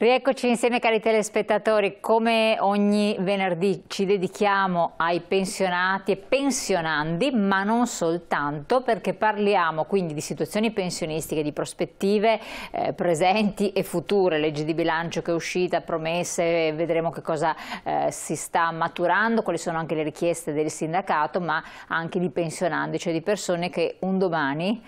Rieccoci insieme cari telespettatori, come ogni venerdì ci dedichiamo ai pensionati e pensionandi, ma non soltanto perché parliamo quindi di situazioni pensionistiche, di prospettive eh, presenti e future, legge di bilancio che è uscita, promesse, vedremo che cosa eh, si sta maturando, quali sono anche le richieste del sindacato, ma anche di pensionandi, cioè di persone che un domani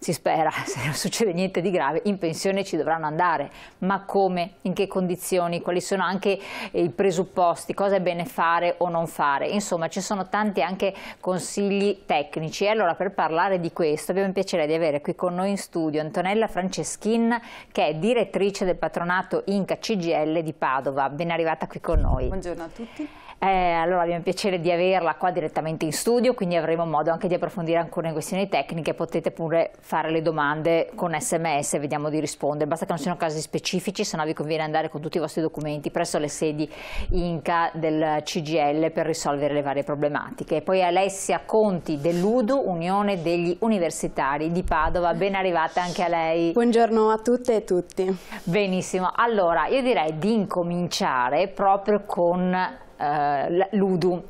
si spera, se non succede niente di grave, in pensione ci dovranno andare. Ma come? In che condizioni? Quali sono anche i presupposti? Cosa è bene fare o non fare? Insomma, ci sono tanti anche consigli tecnici. E allora, per parlare di questo, abbiamo il piacere di avere qui con noi in studio Antonella Franceschin, che è direttrice del patronato Inca CGL di Padova. Ben arrivata qui con noi. Buongiorno a tutti. Eh, allora abbiamo il piacere di averla qua direttamente in studio, quindi avremo modo anche di approfondire alcune questioni tecniche, potete pure fare le domande con sms, vediamo di rispondere, basta che non siano casi specifici, se no vi conviene andare con tutti i vostri documenti presso le sedi INCA del CGL per risolvere le varie problematiche. poi Alessia Conti dell'UDU, Unione degli Universitari di Padova, ben arrivata anche a lei. Buongiorno a tutte e tutti. Benissimo, allora io direi di incominciare proprio con eh, l'Udu.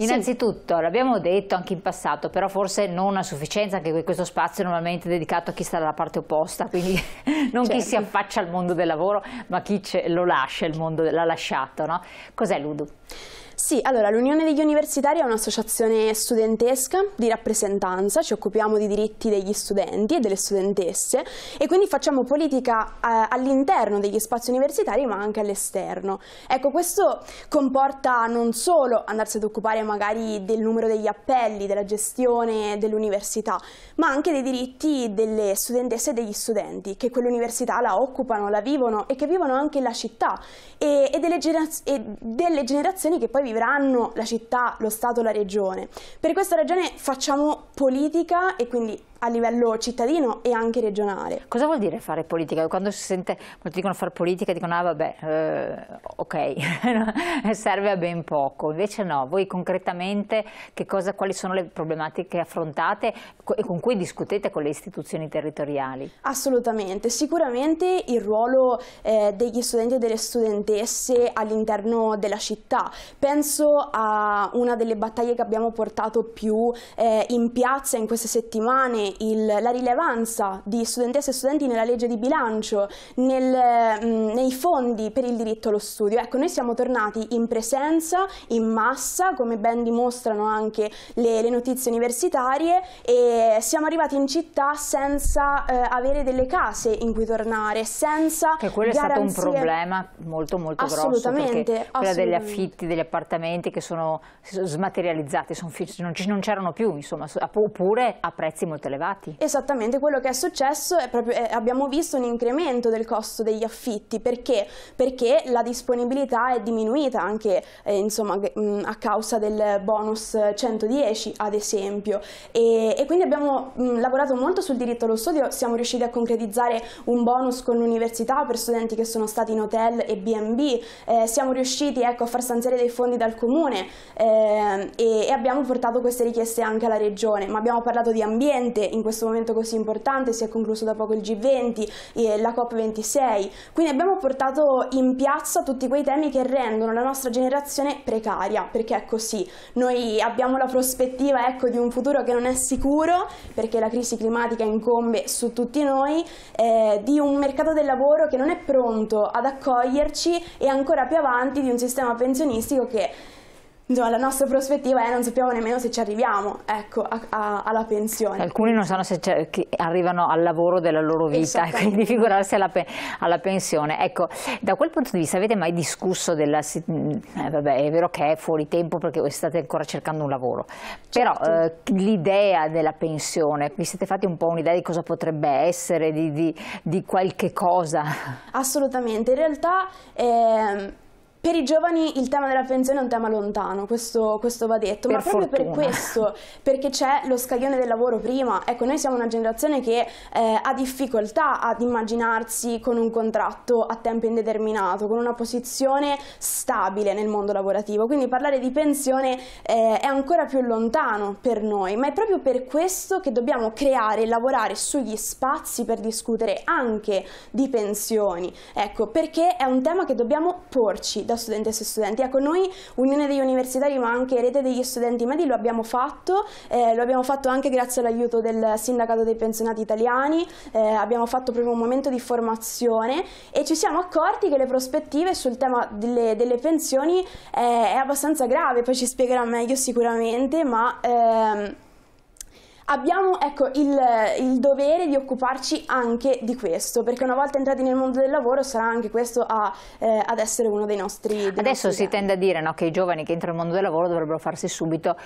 Innanzitutto, sì. l'abbiamo detto anche in passato, però forse non a sufficienza, anche questo spazio è normalmente dedicato a chi sta dalla parte opposta, quindi non certo. chi si certo. affaccia al mondo del lavoro, ma chi lo lascia, il mondo l'ha lasciato. No? Cos'è l'Udu? Sì, allora l'Unione degli Universitari è un'associazione studentesca di rappresentanza, ci occupiamo di diritti degli studenti e delle studentesse e quindi facciamo politica eh, all'interno degli spazi universitari ma anche all'esterno. Ecco, questo comporta non solo andarsi ad occupare magari del numero degli appelli, della gestione dell'università, ma anche dei diritti delle studentesse e degli studenti che quell'università la occupano, la vivono e che vivono anche la città e, e, delle, genera e delle generazioni che poi vivranno la città, lo Stato, la regione. Per questa ragione facciamo politica e quindi a livello cittadino e anche regionale. Cosa vuol dire fare politica? Quando si sente, molti dicono fare politica, dicono ah vabbè, eh, ok, serve a ben poco. Invece no, voi concretamente cosa, quali sono le problematiche affrontate e con cui discutete con le istituzioni territoriali? Assolutamente, sicuramente il ruolo eh, degli studenti e delle studentesse all'interno della città. Penso a una delle battaglie che abbiamo portato più eh, in piazza in queste settimane il, la rilevanza di studentesse e studenti nella legge di bilancio, nel, mm, nei fondi per il diritto allo studio. Ecco, noi siamo tornati in presenza, in massa, come ben dimostrano anche le, le notizie universitarie e siamo arrivati in città senza eh, avere delle case in cui tornare, senza Che quello garanzie. è stato un problema molto molto assolutamente, grosso, perché quella degli affitti, degli appartamenti che sono smaterializzati, sono, non c'erano più, insomma, oppure a prezzi molto elevati elevati. Esattamente, quello che è successo è proprio, è, eh, abbiamo visto un incremento del costo degli affitti, perché? Perché la disponibilità è diminuita anche eh, insomma, mm, a causa del bonus 110 ad esempio e, e quindi abbiamo mh, mm, lavorato molto sul diritto allo studio, siamo riusciti a concretizzare un bonus con l'università per studenti che sono stati in hotel e B&B, eh, siamo riusciti ecco, a far stanziare dei fondi dal comune eh, e, e abbiamo portato queste richieste anche alla regione, ma abbiamo parlato di ambiente, in questo momento così importante, si è concluso da poco il G20 e la COP26, quindi abbiamo portato in piazza tutti quei temi che rendono la nostra generazione precaria, perché è così, noi abbiamo la prospettiva ecco, di un futuro che non è sicuro, perché la crisi climatica incombe su tutti noi, eh, di un mercato del lavoro che non è pronto ad accoglierci e ancora più avanti di un sistema pensionistico che Insomma, la nostra prospettiva è non sappiamo nemmeno se ci arriviamo ecco, a, a, alla pensione. Alcuni non sanno se arrivano al lavoro della loro vita, e quindi figurarsi alla, pe alla, pensione. Ecco, da quel punto di vista avete mai discusso della... Mm, eh, vabbè, è vero che è fuori tempo perché state ancora cercando un lavoro, certo. però eh, l'idea della pensione, vi siete fatti un po' un'idea di cosa potrebbe essere, di, di, di, qualche cosa? Assolutamente, in realtà... Eh, per i giovani il tema della pensione è un tema lontano, questo, questo va detto, per ma fortuna. proprio per questo, perché c'è lo scaglione del lavoro prima, ecco noi siamo una generazione che eh, ha difficoltà ad immaginarsi con un contratto a tempo indeterminato, con una posizione stabile nel mondo lavorativo, quindi parlare di pensione eh, è ancora più lontano per noi, ma è proprio per questo che dobbiamo creare e lavorare sugli spazi per discutere anche di pensioni, ecco perché è un tema che dobbiamo porci da studentesse e studenti. Ecco, noi Unione degli Universitari ma anche Rete degli Studenti Medi lo abbiamo fatto, eh, lo abbiamo fatto anche grazie all'aiuto del Sindacato dei Pensionati Italiani, eh, abbiamo fatto proprio un momento di formazione e ci siamo accorti che le prospettive sul tema delle, delle pensioni eh, è abbastanza grave, poi ci spiegherà meglio sicuramente, ma... Ehm, abbiamo ecco, il, il, dovere di occuparci anche di questo, perché una volta entrati nel mondo del lavoro sarà anche questo a, eh, ad essere uno dei nostri... Dei Adesso nostri si tende a dire no, che i giovani che entrano nel mondo del lavoro dovrebbero farsi subito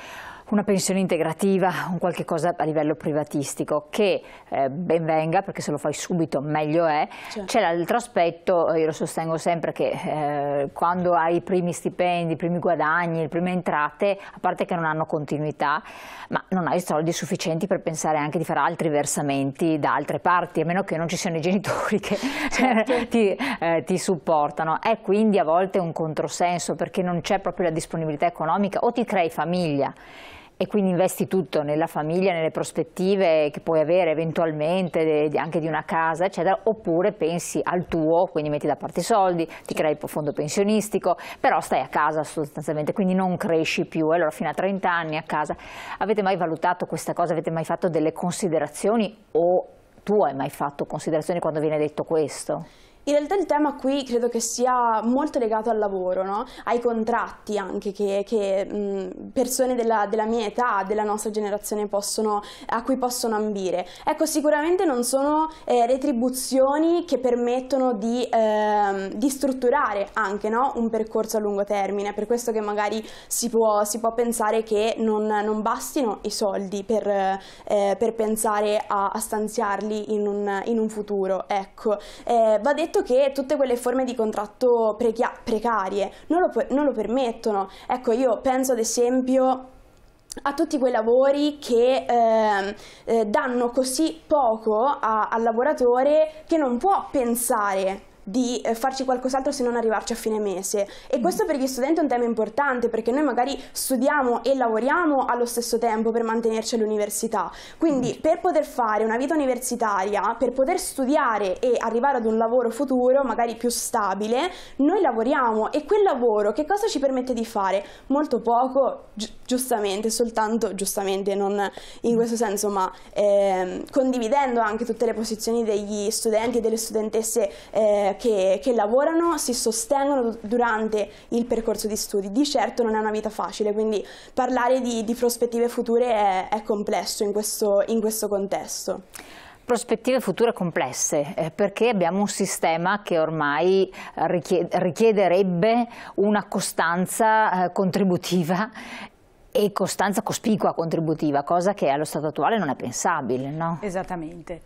una pensione integrativa, un qualche cosa a livello privatistico, che eh, ben venga, perché se lo fai subito meglio è. Certo. C'è certo. l'altro aspetto, eh, io lo sostengo sempre, che eh, quando hai i primi stipendi, i primi guadagni, le prime entrate, a parte che non hanno continuità, ma non hai soldi sufficienti sufficienti per pensare anche di fare altri versamenti da altre parti, a meno che non ci siano i genitori che certo. ti, eh, ti, supportano. È quindi a volte un controsenso perché non c'è proprio la disponibilità economica o ti crei famiglia e quindi investi tutto nella famiglia, nelle prospettive che puoi avere eventualmente anche di una casa, eccetera, oppure pensi al tuo, quindi metti da parte i soldi, ti crei il fondo pensionistico, però stai a casa sostanzialmente, quindi non cresci più, allora fino a 30 anni a casa. Avete mai valutato questa cosa? Avete mai fatto delle considerazioni o tu hai mai fatto considerazioni quando viene detto questo? In realtà il tema qui credo che sia molto legato al lavoro, no? ai contratti anche che, che mh, persone della, della, mia età, della nostra generazione possono, a cui possono ambire. Ecco, sicuramente non sono eh, retribuzioni che permettono di, eh, di strutturare anche no? un percorso a lungo termine, per questo che magari si può, si può pensare che non, non, bastino i soldi per, eh, per pensare a, a stanziarli in un, in un futuro. Ecco. Eh, va detto detto che tutte quelle forme di contratto precarie non lo, non lo permettono. Ecco, io penso ad esempio a tutti quei lavori che ehm, eh, danno così poco a, al lavoratore che non può pensare di eh, farci qualcos'altro se non arrivarci a fine mese e mm. questo per gli studenti è un tema importante perché noi magari studiamo e lavoriamo allo stesso tempo per mantenerci all'università quindi mm. per poter fare una vita universitaria per poter studiare e arrivare ad un lavoro futuro magari più stabile noi lavoriamo e quel lavoro che cosa ci permette di fare? molto poco giustamente, soltanto giustamente, non in questo senso, ma eh, condividendo anche tutte le posizioni degli studenti e delle studentesse eh, che, che, lavorano, si sostengono durante il percorso di studi. Di certo non è una vita facile, quindi parlare di, di prospettive future è, è complesso in questo, in questo contesto prospettive future complesse eh, perché abbiamo un sistema che ormai richiede, richiederebbe una costanza eh, contributiva e costanza cospicua contributiva, cosa che allo stato attuale non è pensabile. No? Esattamente.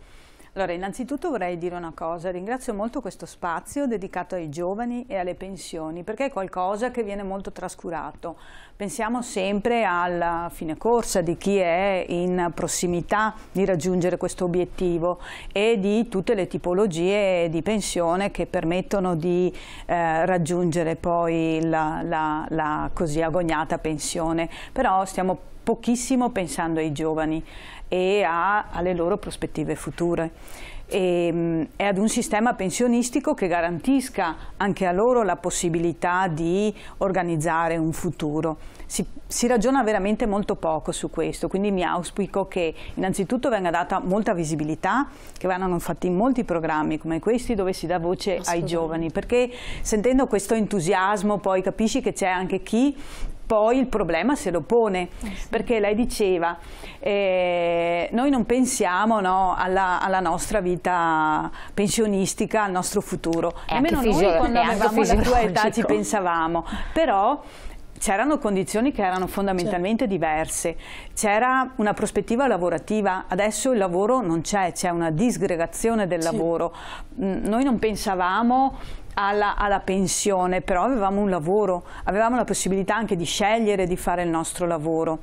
Allora, innanzitutto vorrei dire una cosa, ringrazio molto questo spazio dedicato ai giovani e alle pensioni, perché è qualcosa che viene molto trascurato. Pensiamo sempre alla fine corsa di chi è in prossimità di raggiungere questo obiettivo e di tutte le tipologie di pensione che permettono di eh, raggiungere poi la, la, la così agognata pensione. Però stiamo pochissimo pensando ai giovani e a, alle loro prospettive future e, ehm, e, ad un sistema pensionistico che garantisca anche a loro la possibilità di organizzare un futuro. Si, si ragiona veramente molto poco su questo, quindi mi auspico che innanzitutto venga data molta visibilità, che vengano fatti molti programmi come questi dove si dà voce ai giovani, perché sentendo questo entusiasmo poi capisci che c'è anche chi poi il problema se lo pone, eh, perché lei diceva eh, noi non pensiamo no, alla, alla, nostra vita pensionistica, al nostro futuro, è nemmeno noi quando avevamo la tua età ci pensavamo, però c'erano condizioni che erano fondamentalmente certo. diverse, c'era una prospettiva lavorativa, adesso il lavoro non c'è, c'è una disgregazione del sì. lavoro. Mm, noi non pensavamo alla, alla, pensione, però avevamo un lavoro, avevamo la possibilità anche di scegliere di fare il nostro lavoro.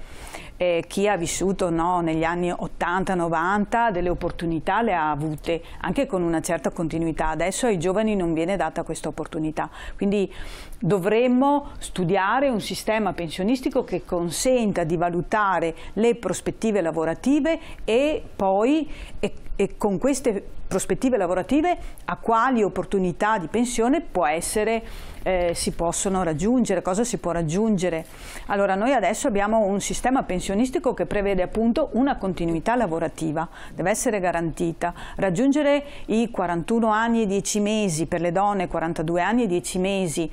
Eh, chi ha vissuto no, negli anni 80-90 delle opportunità le ha avute, anche con una certa continuità. Adesso ai giovani non viene data questa opportunità. Quindi dovremmo studiare un sistema pensionistico che consenta di valutare le prospettive lavorative e poi e, e con queste prospettive lavorative a quali opportunità di pensione può essere eh, si possono raggiungere, cosa si può raggiungere. Allora noi adesso abbiamo un sistema pensionistico che prevede appunto una continuità lavorativa, deve essere garantita. Raggiungere i 41 anni e 10 mesi per le donne, 42 anni e 10 mesi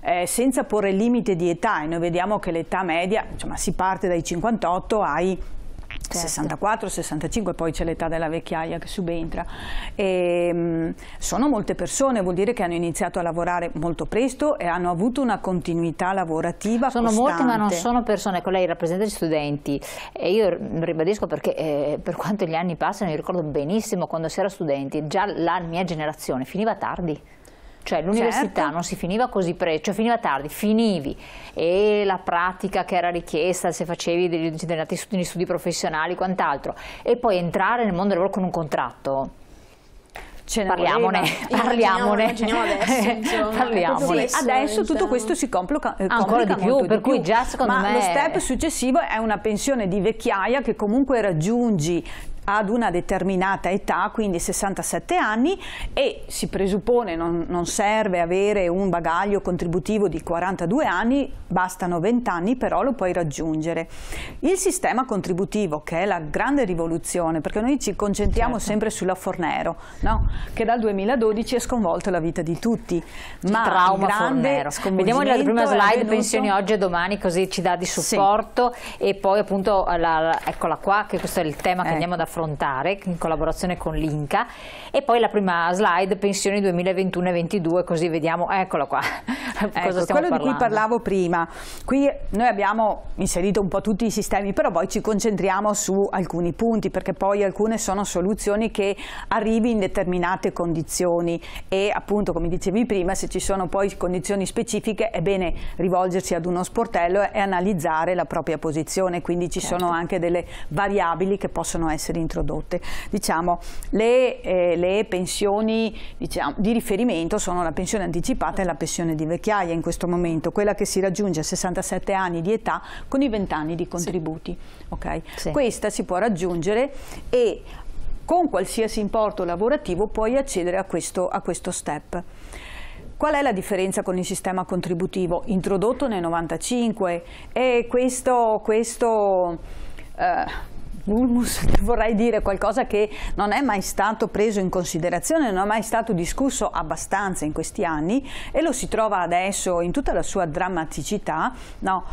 eh, senza porre limite di età e noi vediamo che l'età media, insomma, si parte dai 58 ai 64, certo. 65, poi c'è l'età della vecchiaia che subentra. E, ehm, sono molte persone, vuol dire che hanno iniziato a lavorare molto presto e hanno avuto una continuità lavorativa. Sono costante. molte, ma non sono persone. Ecco, lei rappresenta gli studenti e io ribadisco perché eh, per quanto gli anni passano, io ricordo benissimo quando si era studenti, già la mia generazione finiva tardi. Cioè l'università certo. non si finiva così presto, cioè finiva tardi, finivi e la pratica che era richiesta se facevi degli, degli studi, studi professionali e quant'altro e poi entrare nel mondo del lavoro con un contratto. Ce ne parliamone, voleva. parliamone. Immaginiamo, adesso, parliamone. Sì, adesso tutto questo si complica, eh, complica ancora di più, per di cui più. già secondo Ma me lo step successivo è una pensione di vecchiaia che comunque raggiungi ad una determinata età, quindi 67 anni, e si presuppone non, non serve avere un bagaglio contributivo di 42 anni, bastano 20 anni, però lo puoi raggiungere. Il sistema contributivo, che è la grande rivoluzione, perché noi ci concentriamo certo. sempre sulla Fornero, no? che dal 2012 ha sconvolto la vita di tutti. Ma il trauma Fornero. Vediamo la prima slide, pensioni oggi e domani, così ci dà di supporto. Sì. E poi appunto, la, la, eccola qua, che questo è il tema eh. che andiamo ad affrontare affrontare in collaborazione con l'Inca e poi la prima slide pensioni 2021 2022 così vediamo, eccolo qua. Ecco, quello parlando. di cui parlavo prima, qui noi abbiamo inserito un po' tutti i sistemi, però poi ci concentriamo su alcuni punti perché poi alcune sono soluzioni che arrivi in determinate condizioni e appunto come dicevi prima se ci sono poi condizioni specifiche è bene rivolgersi ad uno sportello e analizzare la propria posizione, quindi ci certo. sono anche delle variabili che possono essere introdotte. Diciamo, le, eh, le pensioni diciamo, di riferimento sono la pensione anticipata e la pensione di vecchiaia in questo momento, quella che si raggiunge a 67 anni di età con i 20 anni di contributi. Sì. Okay? Sì. Questa si può raggiungere e con qualsiasi importo lavorativo puoi accedere a questo, a questo step. Qual è la differenza con il sistema contributivo introdotto nel 1995? E questo, questo eh, Bulmus, vorrei dire qualcosa che non è mai stato preso in considerazione, non è mai stato discusso abbastanza in questi anni e lo si trova adesso in tutta la sua drammaticità, no,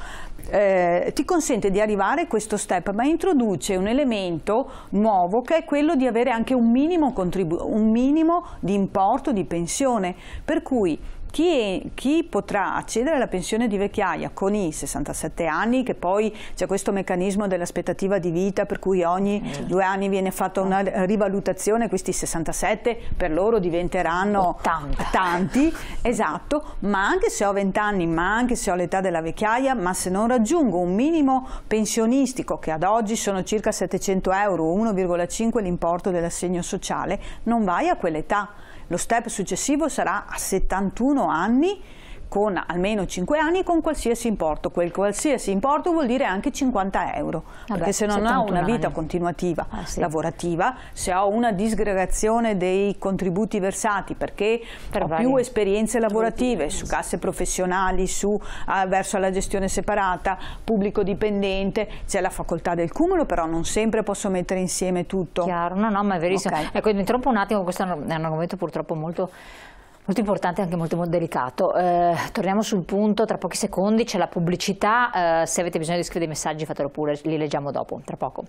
eh, ti consente di arrivare a questo step, ma introduce un elemento nuovo che è quello di avere anche un minimo, un minimo di importo di pensione, per cui chi, chi, potrà accedere alla pensione di vecchiaia con i 67 anni, che poi c'è questo meccanismo dell'aspettativa di vita per cui ogni due anni viene fatta una rivalutazione, questi 67 per loro diventeranno 80. tanti, esatto, ma anche se ho 20 anni, ma anche se ho l'età della vecchiaia, ma se non raggiungo un minimo pensionistico che ad oggi sono circa 700 euro, 1,5 l'importo dell'assegno sociale, non vai a quell'età. Lo step successivo sarà a 71 anni con almeno 5 anni con qualsiasi importo. Quel qualsiasi importo vuol dire anche 50 euro, ah perché se non ho una vita anni. continuativa ah, sì. lavorativa, se ho una disgregazione dei contributi versati perché per ho più esperienze lavorative su casse professionali, su ah, verso la gestione separata, pubblico dipendente, c'è la facoltà del cumulo, però non sempre posso mettere insieme tutto. Chiaro, no, no, ma è verissimo. Okay. Ecco, mi interrompo un attimo, questo è un argomento purtroppo molto Molto importante e anche molto, molto delicato. Eh, torniamo sul punto, tra pochi secondi c'è la pubblicità, eh, se avete bisogno di scrivere dei messaggi fatelo pure, li leggiamo dopo, tra poco.